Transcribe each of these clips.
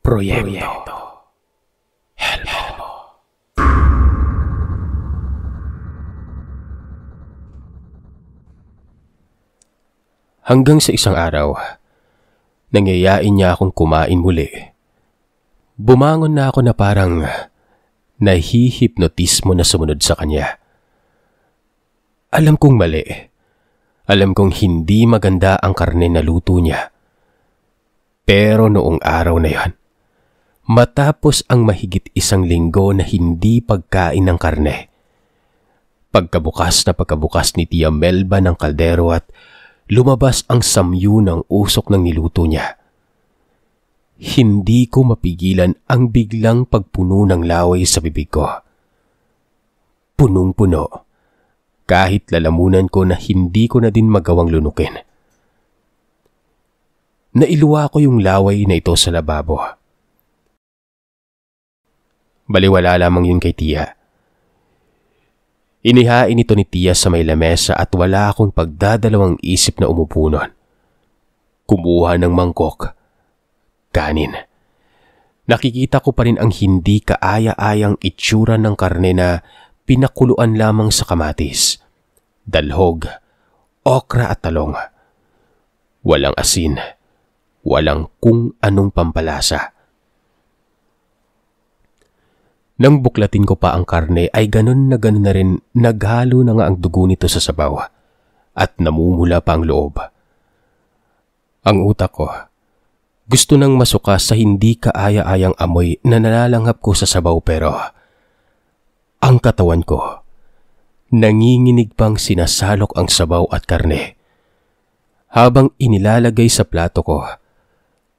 Proyekto. Proyekto. Helmo. Helmo. Hanggang sa isang araw, nangyayain niya akong kumain muli. Bumangon na ako na parang nahihipnotismo na sumunod sa kanya. Alam kong mali. Alam kong hindi maganda ang karne na luto niya. Pero noong araw na yon, matapos ang mahigit isang linggo na hindi pagkain ng karne. Pagkabukas na pagkabukas ni Tia Melba ng kaldero at lumabas ang samyu ng usok ng niluto niya. Hindi ko mapigilan ang biglang pagpuno ng laway sa bibig ko. Punong-puno. Kahit lalamunan ko na hindi ko na din magawang lunukin. Nailuwa ko yung laway na ito sa lababo. Baliwala lamang yun kay Tia. Inihain ito ni Tia sa may lamesa at wala akong pagdadalawang isip na umupo nun. Kumuha ng mangkok. Kanin. Nakikita ko pa rin ang hindi kaaya-ayang itsura ng karne na pinakuluan lamang sa kamatis. Dalhog, okra at talong. Walang asin. Walang kung anong pampalasa. Nang buklatin ko pa ang karne ay ganun na ganun na rin naghalo na nga ang dugo nito sa sabaw at namumula pa ang loob. Ang utak ko, gusto nang masuka sa hindi kaaya-ayang amoy na nalalanghap ko sa sabaw pero ang katawan ko, nanginginig pang sinasalok ang sabaw at karne. Habang inilalagay sa plato ko,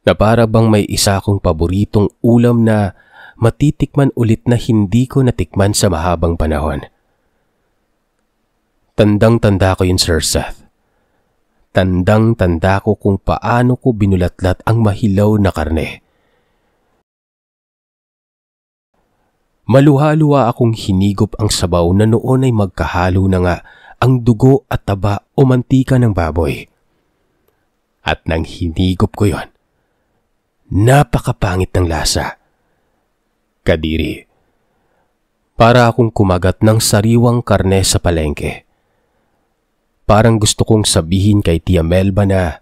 na para bang may isa kong paboritong ulam na matitikman ulit na hindi ko natikman sa mahabang panahon. Tandang-tanda ko yun, Sir Seth. Tandang-tanda ko kung paano ko binulatlat ang mahilaw na karne. Maluhaluwa akong hinigop ang sabaw na noon ay magkahalo na nga ang dugo at taba o mantika ng baboy. At nang hinigop ko yon, napakapangit ng lasa. Kadiri. Para akong kumagat ng sariwang karne sa palengke. Parang gusto kong sabihin kay Tia Melba na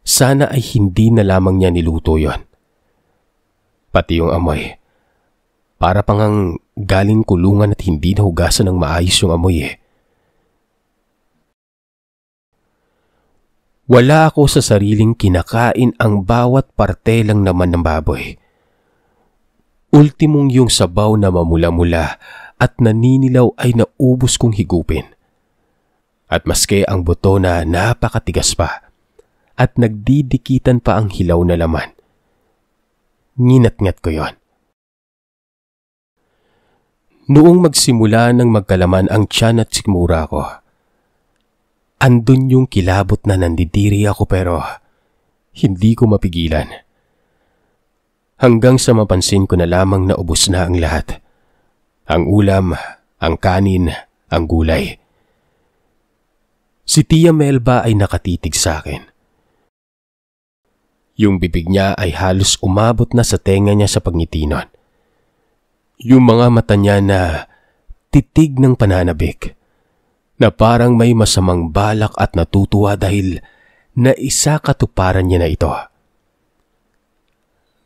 sana ay hindi na lamang niya niluto yon. Pati yung amoy. Para pangang galing kulungan at hindi nahugasan ng maayos yung amoy eh. Wala ako sa sariling kinakain ang bawat parte lang naman ng baboy. Ultimong yung sabaw na mamula-mula at naninilaw ay naubos kong higupin. At maske ang buto na napakatigas pa at nagdidikitan pa ang hilaw na laman. Nginat-ngat ko yon. Noong magsimula ng magkalaman ang tiyan at sikmura ko, andun yung kilabot na nandidiri ako pero hindi ko mapigilan hanggang sa mapansin ko na lamang na ubos na ang lahat. Ang ulam, ang kanin, ang gulay. Si Tia Melba ay nakatitig sa akin. Yung bibig niya ay halos umabot na sa tenga niya sa pagngitinon. Yung mga mata niya na titig ng pananabik na parang may masamang balak at natutuwa dahil na isa katuparan niya na ito.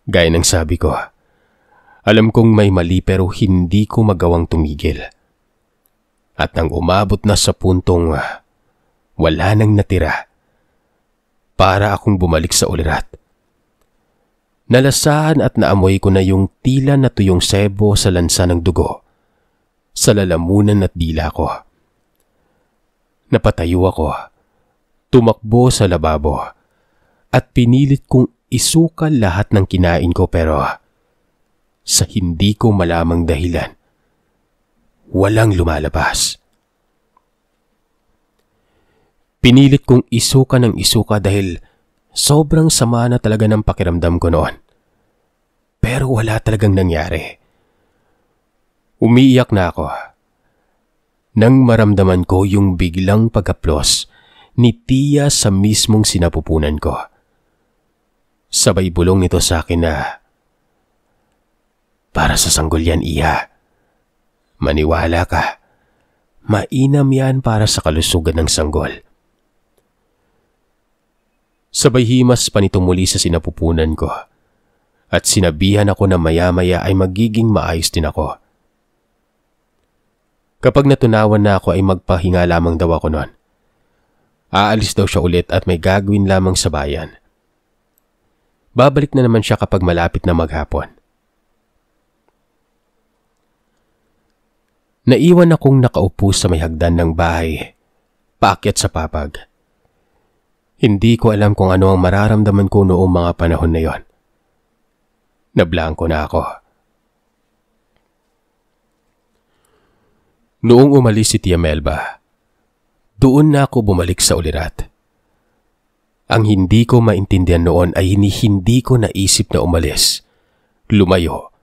Gaya ng sabi ko, alam kong may mali pero hindi ko magawang tumigil. At nang umabot na sa puntong ah, wala nang natira, para akong bumalik sa ulirat. Nalasahan at naamoy ko na yung tila na tuyong sebo sa lansa ng dugo, sa lalamunan at dila ko. Napatayo ako, tumakbo sa lababo at pinilit kong isuka lahat ng kinain ko pero sa hindi ko malamang dahilan, walang lumalabas. Pinilit kong isuka ng isuka dahil sobrang sama na talaga ng pakiramdam ko noon. Pero wala talagang nangyari. Umiiyak na ako. Nang maramdaman ko yung biglang pagkaplos ni Tia sa mismong sinapupunan ko. Sabay bulong nito sa akin na, Para sa sanggol yan, Iya. Maniwala ka. Mainam yan para sa kalusugan ng sanggol. Sabay himas pa nitong muli sa sinapupunan ko at sinabihan ako na maya-maya ay magiging maayos din ako. Kapag natunawan na ako ay magpahinga lamang daw ako noon. Aalis daw siya ulit at may gagawin lamang sa bayan. Babalik na naman siya kapag malapit na maghapon. Naiwan akong nakaupo sa may hagdan ng bahay, paakyat sa papag. Hindi ko alam kung ano ang mararamdaman ko noong mga panahon na yon. Nablangko na ako. Noong umalis si Tia Melba, doon na ako bumalik sa ulirat. Ang hindi ko maintindihan noon ay hindi ko naisip na umalis, lumayo,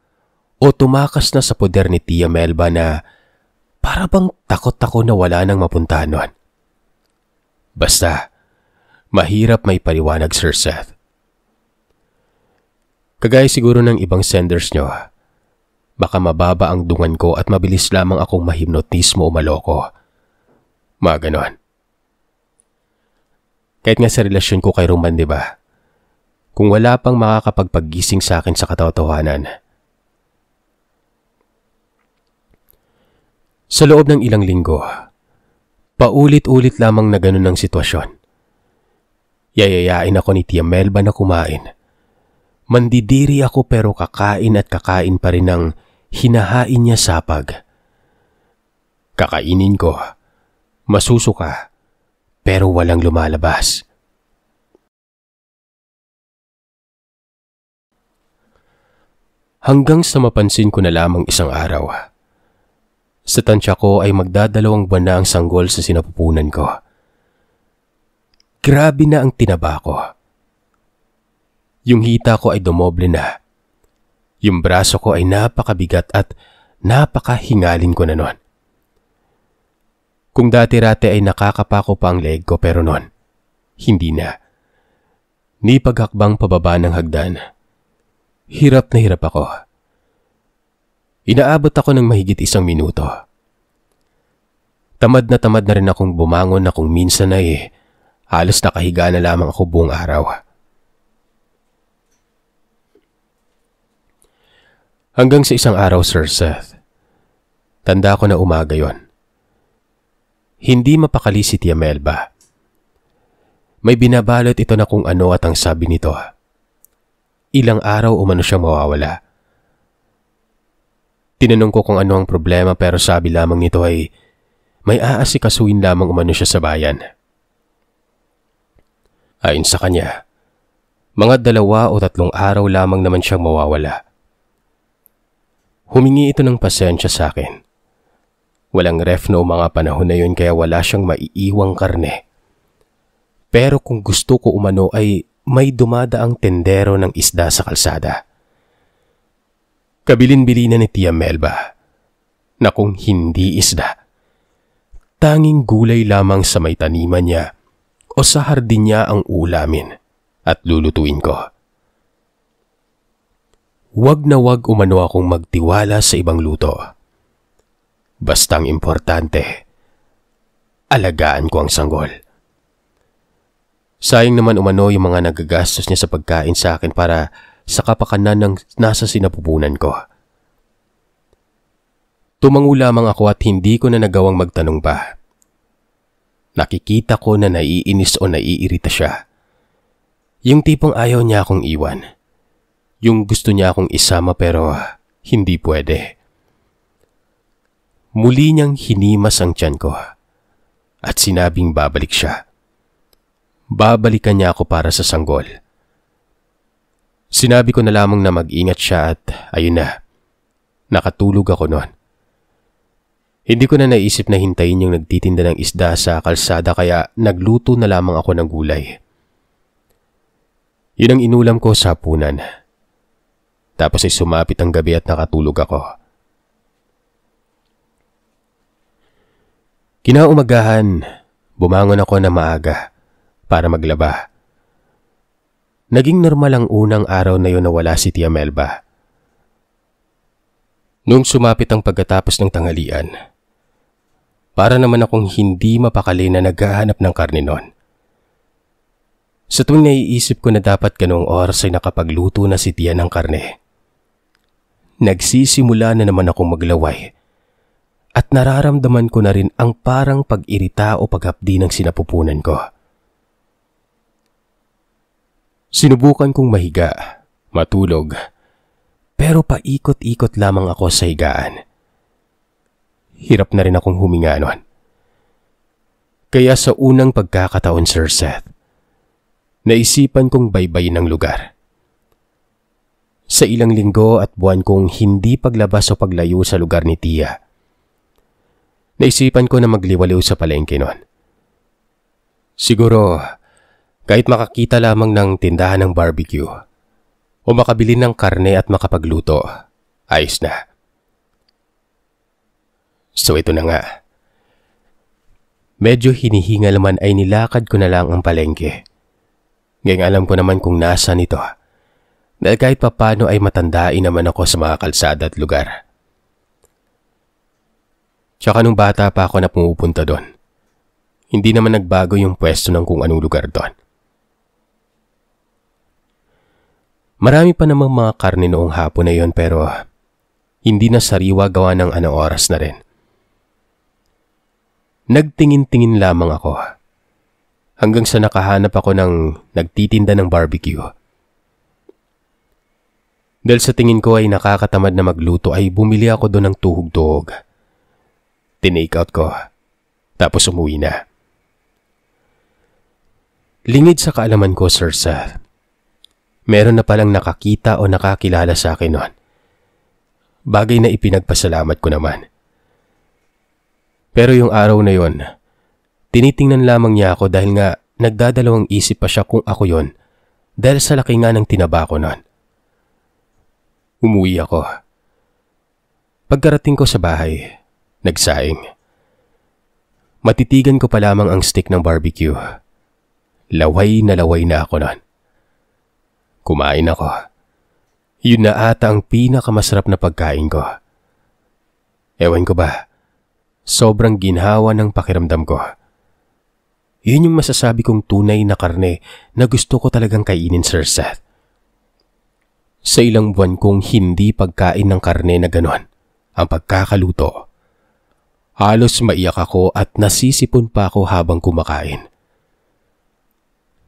o tumakas na sa poder ni Tia Melba na para bang takot ako na wala nang mapuntahan noon. Basta, mahirap may paliwanag Sir Seth. Kagaya siguro ng ibang senders nyo, baka mababa ang dungan ko at mabilis lamang akong mahimnotismo o maloko. Mga ganon. Kahit nga sa relasyon ko kay Roman, di ba? Kung wala pang makakapagpagising sa akin sa katotohanan. Sa loob ng ilang linggo, paulit-ulit lamang na ganun ang sitwasyon. Yayayain ako ni Tia Melba na kumain. Mandidiri ako pero kakain at kakain pa rin ng hinahain niya sapag. Kakainin ko. Masusuka pero walang lumalabas. Hanggang sa mapansin ko na lamang isang araw. Sa tansya ko ay magdadalawang buwan na ang sanggol sa sinapupunan ko. Grabe na ang tinaba ko. Yung hita ko ay dumoble na. Yung braso ko ay napakabigat at napakahingalin ko na noon. Kung dati-rate ay nakakapako pa ang leg ko pero noon, hindi na. Ni paghakbang pababa ng hagdan. Hirap na hirap ako. Inaabot ako ng mahigit isang minuto. Tamad na tamad na rin akong bumangon na kung minsan ay eh, halos nakahiga na lamang ako buong araw. Hanggang sa isang araw, Sir Seth. Tanda ko na umaga yon. Hindi mapakali si Tia Melba. May binabalot ito na kung ano at ang sabi nito. Ilang araw umano siyang mawawala. Tinanong ko kung ano ang problema pero sabi lamang nito ay may aasikasuin lamang umano siya sa bayan. Ayon sa kanya, mga dalawa o tatlong araw lamang naman siyang mawawala. Humingi ito ng pasensya sa akin Walang ref no mga panahon na yun kaya wala siyang maiiwang karne. Pero kung gusto ko umano ay may dumadaang tendero ng isda sa kalsada. Kabilin-bilina ni Tia Melba na kung hindi isda, tanging gulay lamang sa may taniman niya o sa hardin niya ang ulamin at lulutuin ko. Wag na wag umano akong magtiwala sa ibang luto Bastang importante, alagaan ko ang sanggol. Sayang naman umano yung mga nagagastos niya sa pagkain sa akin para sa kapakanan ng nasa sinapupunan ko. Tumangu lamang ako at hindi ko na nagawang magtanong pa. Nakikita ko na naiinis o naiirita siya. Yung tipong ayaw niya akong iwan. Yung gusto niya akong isama pero hindi pwede. Muli niyang hinimas ang tiyan ko at sinabing babalik siya. Babalikan niya ako para sa sanggol. Sinabi ko na lamang na mag-ingat siya at ayun na, nakatulog ako noon. Hindi ko na naisip na hintayin yung nagtitinda ng isda sa kalsada kaya nagluto na lamang ako ng gulay. Yun ang inulam ko sa hapunan. Tapos ay sumapit ang gabi at nakatulog ako. Kinaumagahan, bumangon ako na maaga para maglaba. Naging normal ang unang araw na yun na wala si Tia Melba. Nung sumapit ang pagkatapos ng tanghalian, para naman akong hindi mapakali na naghahanap ng karne noon. Sa tuwing naiisip ko na dapat ganong oras ay nakapagluto na si Tia ng karne, nagsisimula na naman akong maglaway at nararamdaman ko na rin ang parang pag-irita o paghapdi ng sinapupunan ko. Sinubukan kong mahiga, matulog, pero paikot-ikot lamang ako sa higaan. Hirap na rin akong huminga nun. Kaya sa unang pagkakataon, Sir Seth, naisipan kong baybayin ng lugar. Sa ilang linggo at buwan kong hindi paglabas o paglayo sa lugar ni Tia, Naisipan ko na magliwaliw sa palengke noon. Siguro, kahit makakita lamang ng tindahan ng barbecue o makabili ng karne at makapagluto, ayos na. So ito na nga. Medyo hinihingal man ay nilakad ko na lang ang palengke. Ngayon alam ko naman kung nasa nito. Dahil kahit papano ay matandain naman ako sa mga kalsada at lugar. Tsaka nung bata pa ako na pumupunta doon. Hindi naman nagbago yung pwesto ng kung anong lugar doon. Marami pa namang mga karne noong hapon na yon pero hindi na sariwa gawa ng anong oras na rin. Nagtingin-tingin lamang ako hanggang sa nakahanap ako ng nagtitinda ng barbecue. Dahil sa tingin ko ay nakakatamad na magluto ay bumili ako doon ng tuhog-tuhog. Tinake out ko. Tapos umuwi na. Lingid sa kaalaman ko, Sir Seth. Meron na palang nakakita o nakakilala sa akin noon. Bagay na ipinagpasalamat ko naman. Pero yung araw na yon, tinitingnan lamang niya ako dahil nga nagdadalawang isip pa siya kung ako yon dahil sa laki nga ng tinaba ko noon. Umuwi ako. Pagkarating ko sa bahay, Nagsaing. Matitigan ko pa lamang ang stick ng barbecue. Laway na laway na ako nun. Kumain ako. Yun na ata ang pinakamasarap na pagkain ko. Ewan ko ba, sobrang ginhawa ng pakiramdam ko. Yun yung masasabi kong tunay na karne na gusto ko talagang kainin, Sir Seth. Sa ilang buwan kong hindi pagkain ng karne na ganon, ang pagkakaluto Halos maiyak ako at nasisipon pa ako habang kumakain.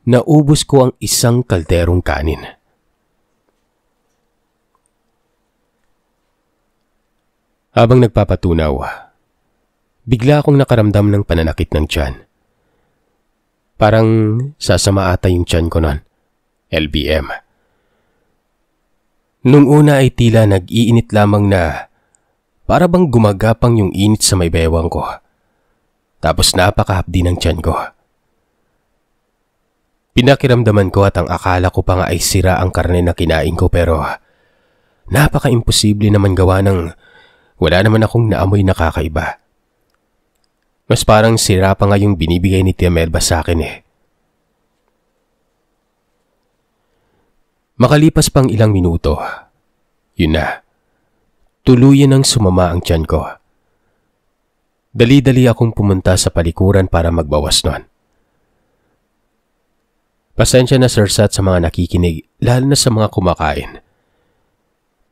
Naubos ko ang isang kalderong kanin. Habang nagpapatunaw, bigla akong nakaramdam ng pananakit ng tiyan. Parang sasama ata yung tiyan ko nun. LBM. Nung una ay tila nag-iinit lamang na para bang gumagapang yung init sa may bewang ko. Tapos napakahapdi ng tiyan ko. Pinakiramdaman ko at ang akala ko pa nga ay sira ang karne na kinain ko pero napaka-imposible naman gawa ng wala naman akong naamoy na kakaiba. Mas parang sira pa nga yung binibigay ni Tia Melba sa akin eh. Makalipas pang ilang minuto, yun na. Tuluyan ang sumama ang tiyan ko. Dali-dali akong pumunta sa palikuran para magbawas nun. Pasensya na Sir Sat sa mga nakikinig, lalo na sa mga kumakain.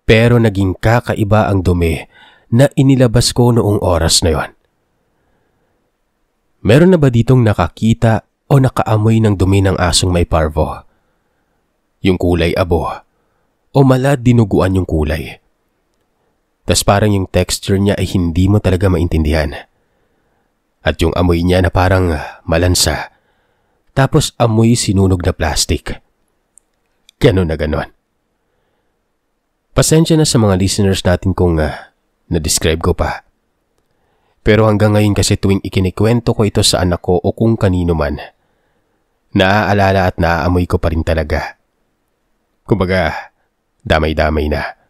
Pero naging kakaiba ang dumi na inilabas ko noong oras na yon. Meron na ba ditong nakakita o nakaamoy ng dumi ng asong may parvo? Yung kulay abo o malad dinuguan yung kulay tas parang yung texture niya ay hindi mo talaga maintindihan. At yung amoy niya na parang ah, malansa. Tapos amoy sinunog na plastic. Ganon na ganun. Pasensya na sa mga listeners natin kung uh, na-describe ko pa. Pero hanggang ngayon kasi tuwing ikinikwento ko ito sa anak ko o kung kanino man, naaalala at naaamoy ko pa rin talaga. Kumbaga, damay-damay na.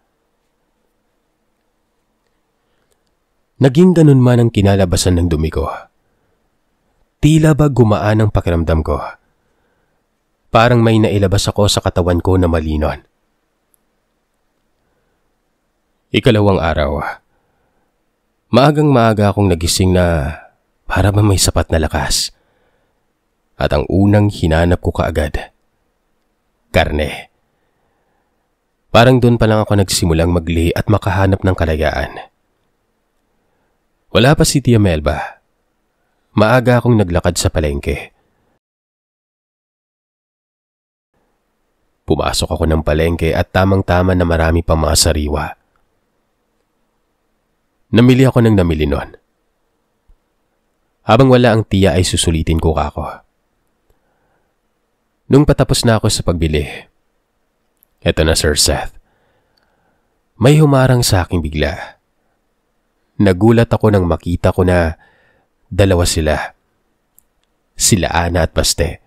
Naging ganun man ang kinalabasan ng dumi ko. Tila ba gumaan ang pakiramdam ko. Parang may nailabas ako sa katawan ko na malinon. Ikalawang araw. Maagang maaga akong nagising na para ba may sapat na lakas. At ang unang hinanap ko kaagad, karne. Parang doon pa lang ako nagsimulang magli at makahanap ng kalayaan. Wala pa si Tia Melba. Maaga akong naglakad sa palengke. Pumasok ako ng palengke at tamang-tama na marami pang mga sariwa. Namili ako ng namili noon. Habang wala ang tiya ay susulitin ko kako. Nung patapos na ako sa pagbili, eto na Sir Seth. May humarang sa akin bigla. Nagulat ako nang makita ko na dalawa sila. Sila Ana at Paste.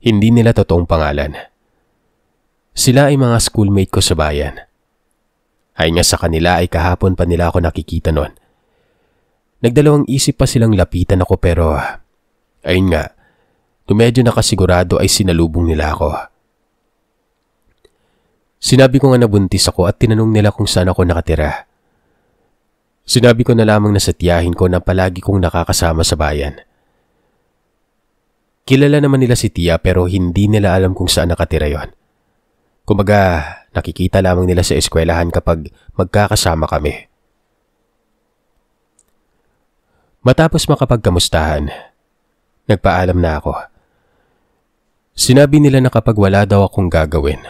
Hindi nila totoong pangalan. Sila ay mga schoolmate ko sa bayan. Ay nga sa kanila ay kahapon pa nila ako nakikita noon. Nagdalawang isip pa silang lapitan ako pero ayun nga, medyo nakasigurado ay sinalubong nila ako. Sinabi ko nga nabuntis ako at tinanong nila kung saan ako nakatira. Sinabi ko na lamang na sa tiyahin ko na palagi kong nakakasama sa bayan. Kilala naman nila si Tia pero hindi nila alam kung saan nakatira yon. Kumaga, nakikita lamang nila sa eskwelahan kapag magkakasama kami. Matapos makapagkamustahan, nagpaalam na ako. Sinabi nila na kapag wala daw akong gagawin,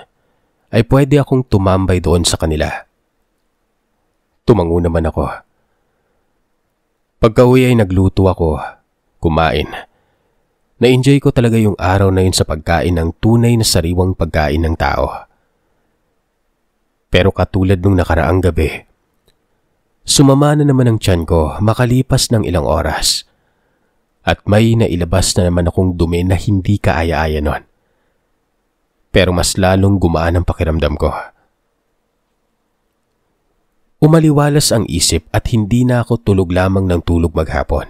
ay pwede akong tumambay doon sa kanila. Tumango naman ako. Pagka ay nagluto ako, kumain. Na-enjoy ko talaga yung araw na yun sa pagkain ng tunay na sariwang pagkain ng tao. Pero katulad nung nakaraang gabi, sumama na naman ang tiyan ko makalipas ng ilang oras. At may nailabas na naman akong dumi na hindi kaaya-aya nun. Pero mas lalong gumaan ang pakiramdam ko. Umaliwalas ang isip at hindi na ako tulog lamang ng tulog maghapon.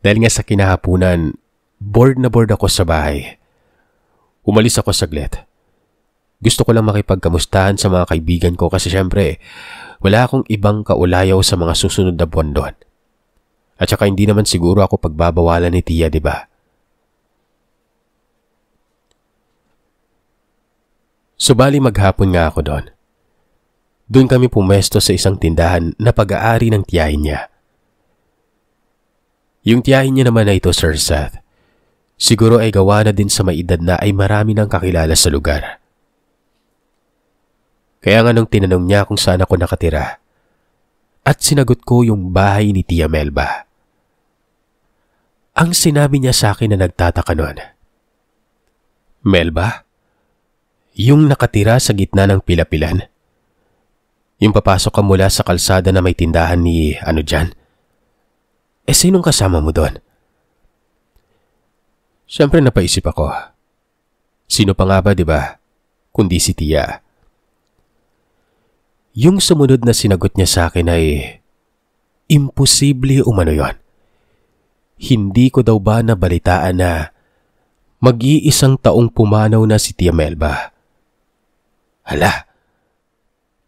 Dahil nga sa kinahapunan, bored na bored ako sa bahay. Umalis ako saglit. Gusto ko lang makipagkamustahan sa mga kaibigan ko kasi syempre, wala akong ibang kaulayaw sa mga susunod na buwan doon. At saka hindi naman siguro ako pagbabawalan ni Tia, di ba? Subali maghapon nga ako doon. Doon kami pumesto sa isang tindahan na pag-aari ng tiyahin niya. Yung tiyahin niya naman na ito, Sir Seth, siguro ay gawa na din sa maedad na ay marami ng kakilala sa lugar. Kaya nga nung tinanong niya kung saan ako nakatira, at sinagot ko yung bahay ni Tia Melba. Ang sinabi niya sa akin na nagtataka noon, Melba, yung nakatira sa gitna ng pilapilan, yung papasok ka mula sa kalsada na may tindahan ni ano dyan? Eh sinong kasama mo doon? Siyempre napaisip ako. Sino pa nga ba, di ba? Kundi si Tia. Yung sumunod na sinagot niya sa akin ay imposible umano yon. Hindi ko daw ba nabalitaan na mag-iisang taong pumanaw na si Tia Melba? Hala,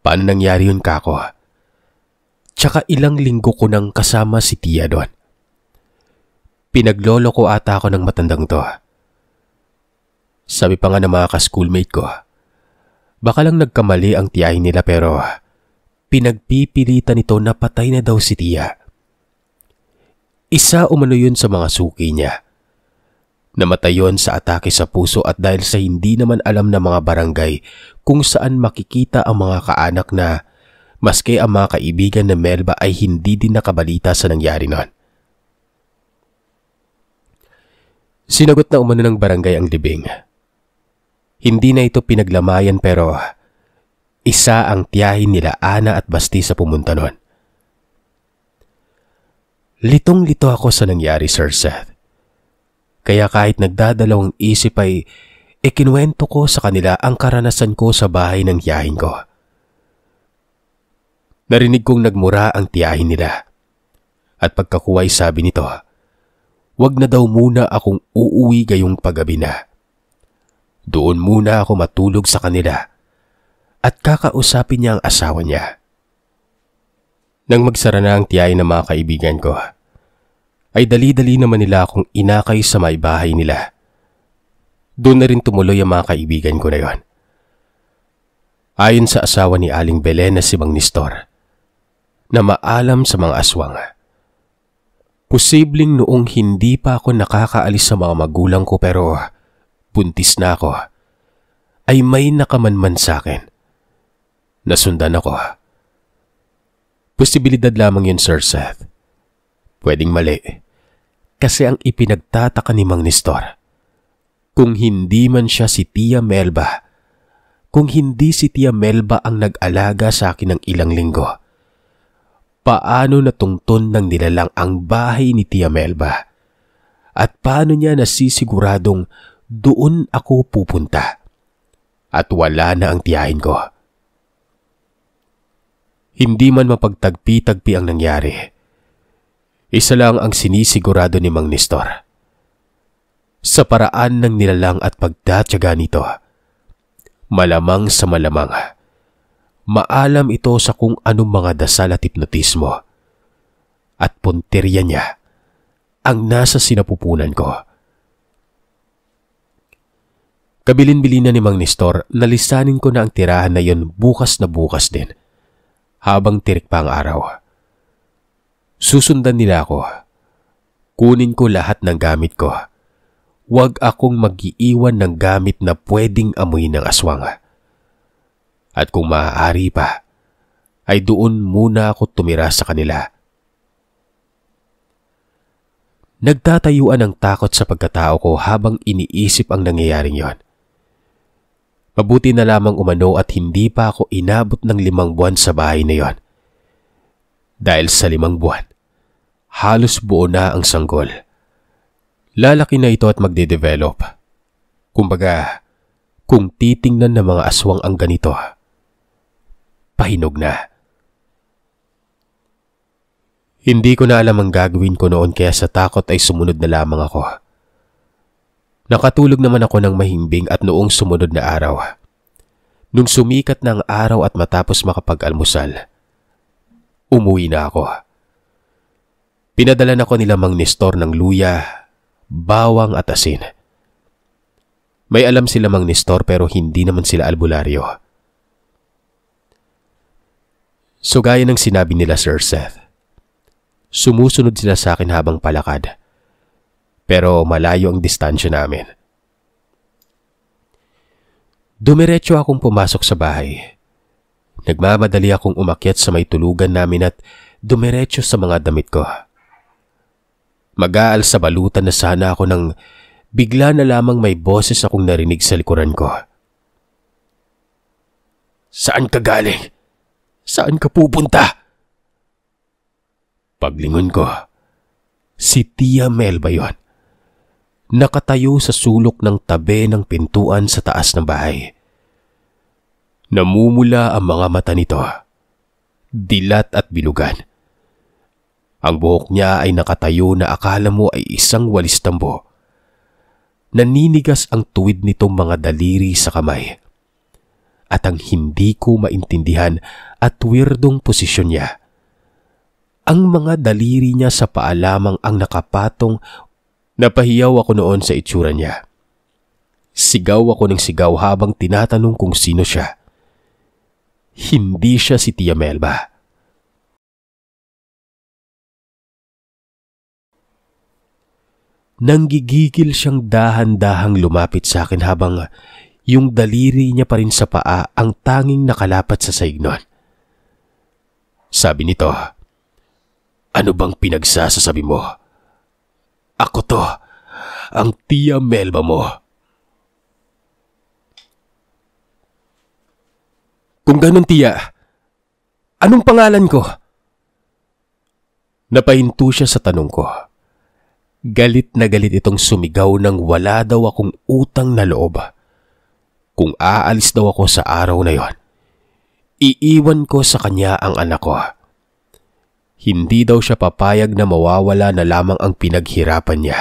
Paano nangyari yun, Kako? Tsaka ilang linggo ko nang kasama si Tia doon. Pinaglolo ko ata ako ng matandang to. Sabi pa nga ng mga ka-schoolmate ko, baka lang nagkamali ang tiyahin nila pero pinagpipilitan nito na patay na daw si Tia. Isa umano yun sa mga suki niya Namatay yon sa atake sa puso at dahil sa hindi naman alam ng mga barangay kung saan makikita ang mga kaanak na maski ang mga kaibigan na Melba ay hindi din nakabalita sa nangyari noon. Sinagot na umano ng barangay ang libing. Hindi na ito pinaglamayan pero isa ang tiyahin nila Ana at Basti sa pumunta noon. Litong-lito ako sa nangyari, Sir Seth. Kaya kahit nagdadalawang isip ay ikinuwento ko sa kanila ang karanasan ko sa bahay ng tiyahin ko. Narinig kong nagmura ang tiyahin nila. At pagkakuway sabi nito, wag na daw muna akong uuwi gayong paggabi na. Doon muna ako matulog sa kanila at kakausapin niya ang asawa niya. Nang magsara na ang tiyahin ng mga kaibigan ko, ay dali-dali naman nila akong inakay sa may bahay nila. Doon na rin tumuloy ang mga kaibigan ko na yon. Ayon sa asawa ni Aling Belen na si Mang Nistor, na maalam sa mga aswang. Posibleng noong hindi pa ako nakakaalis sa mga magulang ko pero buntis na ako, ay may nakamanman sa akin. Nasundan ako. Posibilidad lamang yun, Sir Seth. Pwedeng mali. Kasi ang ipinagtataka ni Mang Nestor, kung hindi man siya si Tia Melba, kung hindi si Tia Melba ang nag-alaga sa akin ng ilang linggo, paano natungton ng nilalang ang bahay ni Tia Melba? At paano niya nasisiguradong doon ako pupunta? At wala na ang tiyahin ko. Hindi man mapagtagpi-tagpi ang nangyari. Isa lang ang sinisigurado ni Mang Nestor. Sa paraan ng nilalang at pagtatyaga nito, malamang sa malamang, maalam ito sa kung anong mga dasal at hipnotismo at punteriya niya ang nasa sinapupunan ko. Kabilin-bilin na ni Mang Nestor, nalisanin ko na ang tirahan na yon bukas na bukas din, habang tirik pa ang araw. Susundan nila ako. Kunin ko lahat ng gamit ko. Huwag akong mag-iiwan ng gamit na pwedeng amoy ng aswang. At kung maaari pa, ay doon muna ako tumira sa kanila. Nagtatayuan ang takot sa pagkatao ko habang iniisip ang nangyayaring yon. Mabuti na lamang umano at hindi pa ako inabot ng limang buwan sa bahay na yon. Dahil sa limang buwan, halos buo na ang sanggol. Lalaki na ito at magde-develop. Kumbaga, kung titingnan ng mga aswang ang ganito, pahinog na. Hindi ko na alam ang gagawin ko noon kaya sa takot ay sumunod na lamang ako. Nakatulog naman ako ng mahimbing at noong sumunod na araw. Nung sumikat na ang araw at matapos makapag-almusal, umuwi na ako. Pinadala na ko nila Mang Nestor ng luya, bawang at asin. May alam sila Mang Nestor pero hindi naman sila albularyo. So gaya ng sinabi nila Sir Seth, sumusunod sila sa akin habang palakad. Pero malayo ang distansya namin. Dumiretso akong pumasok sa bahay. Nagmamadali akong umakyat sa may tulugan namin at dumiretso sa mga damit ko. Mag-aal sa balutan na sana ako nang bigla na lamang may boses akong narinig sa likuran ko. Saan ka galing? Saan ka pupunta? Paglingon ko, si Tia Mel ba yun? Nakatayo sa sulok ng tabi ng pintuan sa taas ng bahay. Namumula ang mga mata nito. Dilat at bilugan. Ang buhok niya ay nakatayo na akala mo ay isang walis tambo. Naninigas ang tuwid nitong mga daliri sa kamay. At ang hindi ko maintindihan at weirdong posisyon niya. Ang mga daliri niya sa paalamang ang nakapatong napahiyaw ako noon sa itsura niya. Sigaw ako ng sigaw habang tinatanong kung sino siya. Hindi siya si Tia Melba. Nanggigigil siyang dahan-dahang lumapit sa akin habang yung daliri niya pa rin sa paa ang tanging nakalapat sa saignon. Sabi nito, Ano bang pinagsasasabi mo? Ako to, ang tia Melba mo. Kung ganun tia, anong pangalan ko? Napahinto siya sa tanong ko. Galit na galit itong sumigaw nang wala daw akong utang na loob. Kung aalis daw ako sa araw na yon, iiwan ko sa kanya ang anak ko. Hindi daw siya papayag na mawawala na lamang ang pinaghirapan niya.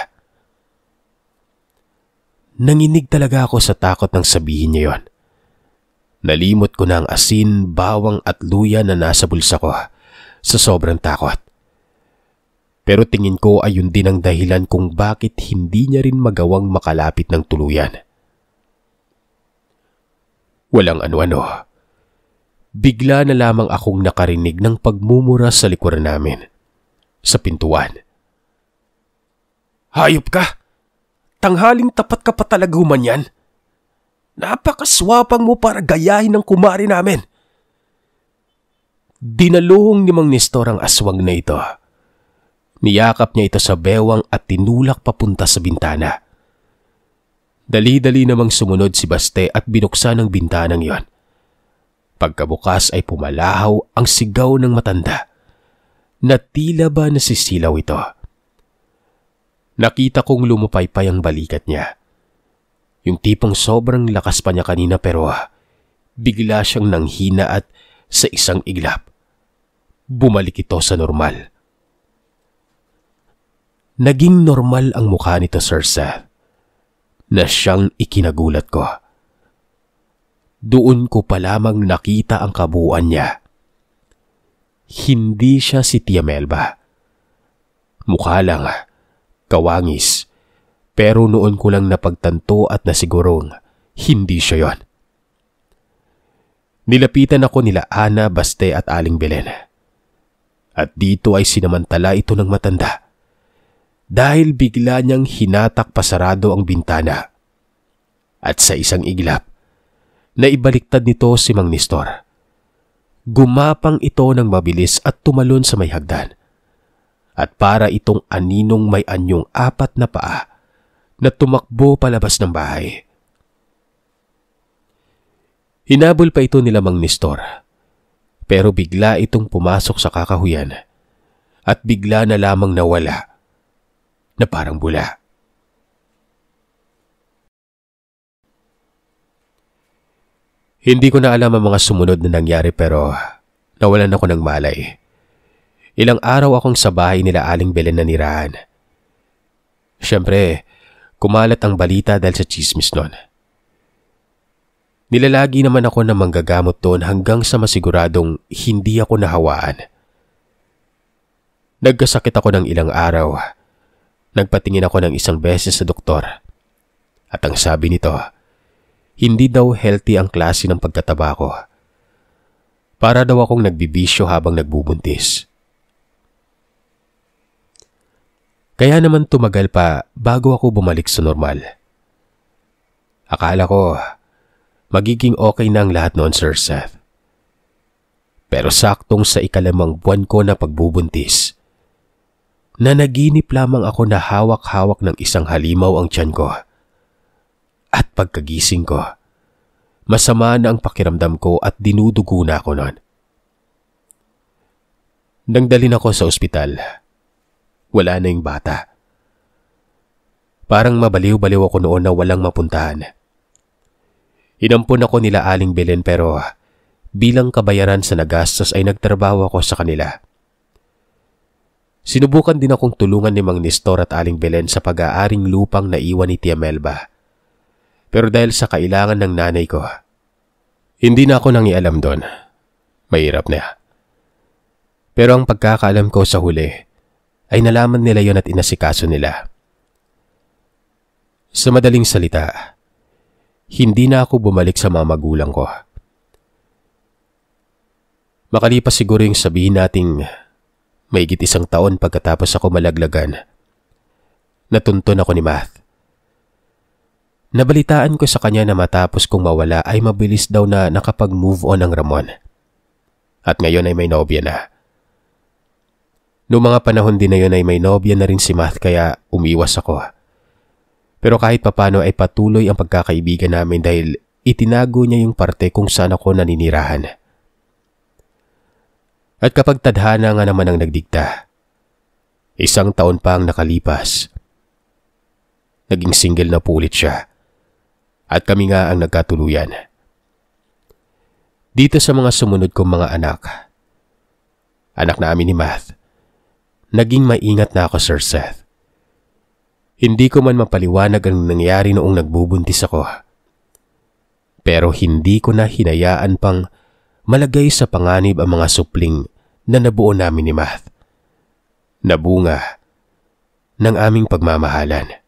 Nanginig talaga ako sa takot ng sabihin niya yon. Nalimot ko na ang asin, bawang at luya na nasa bulsa ko sa sobrang takot. Pero tingin ko ayun din ang dahilan kung bakit hindi niya rin magawang makalapit ng tuluyan. Walang ano-ano. Bigla na lamang akong nakarinig ng pagmumura sa likuran namin. Sa pintuan. Hayop ka! Tanghaling tapat ka pa talaga yan. Napakaswapang mo para gayahin ang kumari namin. Dinaluhong ni Mang Nestor ang aswang na ito Niyakap niya ito sa bewang at tinulak papunta sa bintana. Dali-dali namang sumunod si Baste at binuksan ang bintanang iyon. Pagkabukas ay pumalahaw ang sigaw ng matanda. Natila ba nasisilaw ito? Nakita kong lumupaypay ang balikat niya. Yung tipong sobrang lakas pa niya kanina pero ah, bigla siyang nanghina at sa isang iglap. Bumalik ito sa normal naging normal ang mukha nito Sir Seth na siyang ikinagulat ko. Doon ko pa lamang nakita ang kabuuan niya. Hindi siya si Tia Melba. Mukha lang, kawangis, pero noon ko lang napagtanto at nasigurong hindi siya yon. Nilapitan ako nila Ana, Baste at Aling Belen. At dito ay sinamantala ito ng matanda dahil bigla niyang hinatak pasarado ang bintana. At sa isang iglap, naibaliktad nito si Mang Nestor. Gumapang ito ng mabilis at tumalon sa may hagdan. At para itong aninong may anyong apat na paa na tumakbo palabas ng bahay. Hinabol pa ito nila Mang Nestor. Pero bigla itong pumasok sa kakahuyan at bigla na lamang nawala na parang bula. Hindi ko na alam ang mga sumunod na nangyari pero nawalan ako ng malay. Ilang araw akong sa bahay nila Aling Belen na nirahan. Siyempre, kumalat ang balita dahil sa chismis nun. Nilalagi naman ako na manggagamot doon hanggang sa masiguradong hindi ako nahawaan. Nagkasakit ako ng ilang araw Nagpatingin ako ng isang beses sa doktor. At ang sabi nito, hindi daw healthy ang klase ng pagkataba ko. Para daw akong nagbibisyo habang nagbubuntis. Kaya naman tumagal pa bago ako bumalik sa normal. Akala ko, magiging okay na ang lahat noon, Sir Seth. Pero saktong sa ikalamang buwan ko na pagbubuntis, Nanaginip lamang ako na hawak-hawak ng isang halimaw ang tiyan ko. At pagkagising ko, masama na ang pakiramdam ko at dinudugo na ako noon. Nang ako sa ospital, wala na yung bata. Parang mabaliw-baliw ako noon na walang mapuntahan. Inampon ako nila Aling Belen pero bilang kabayaran sa nagastos ay nagtrabaho ako sa kanila. Sinubukan din akong tulungan ni Mang Nestor at Aling Belen sa pag-aaring lupang naiwan ni Tia Melba. Pero dahil sa kailangan ng nanay ko, hindi na ako nangialam doon. Mahirap na. Pero ang pagkakaalam ko sa huli ay nalaman nila yon at inasikaso nila. Sa madaling salita, hindi na ako bumalik sa mga magulang ko. Makalipas siguro yung sabihin nating may Mayigit isang taon pagkatapos ako malaglagan. Natuntun ako ni Math. Nabalitaan ko sa kanya na matapos kong mawala ay mabilis daw na nakapag-move on ang Ramon. At ngayon ay may nobya na. Noong mga panahon din na yun ay may nobya na rin si Math kaya umiwas ako. Pero kahit papano ay patuloy ang pagkakaibigan namin dahil itinago niya yung parte kung saan ako naninirahan. At kapag tadhana nga naman ang nagdikta. Isang taon pa ang nakalipas. Naging single na po ulit siya. At kami nga ang nagkatuluyan. Dito sa mga sumunod kong mga anak. Anak na amin ni Math. Naging maingat na ako Sir Seth. Hindi ko man mapaliwanag ang nangyari noong nagbubuntis ako. Pero hindi ko na hinayaan pang malagay sa panganib ang mga supling na nabuo namin ni Math. Nabunga ng aming pagmamahalan.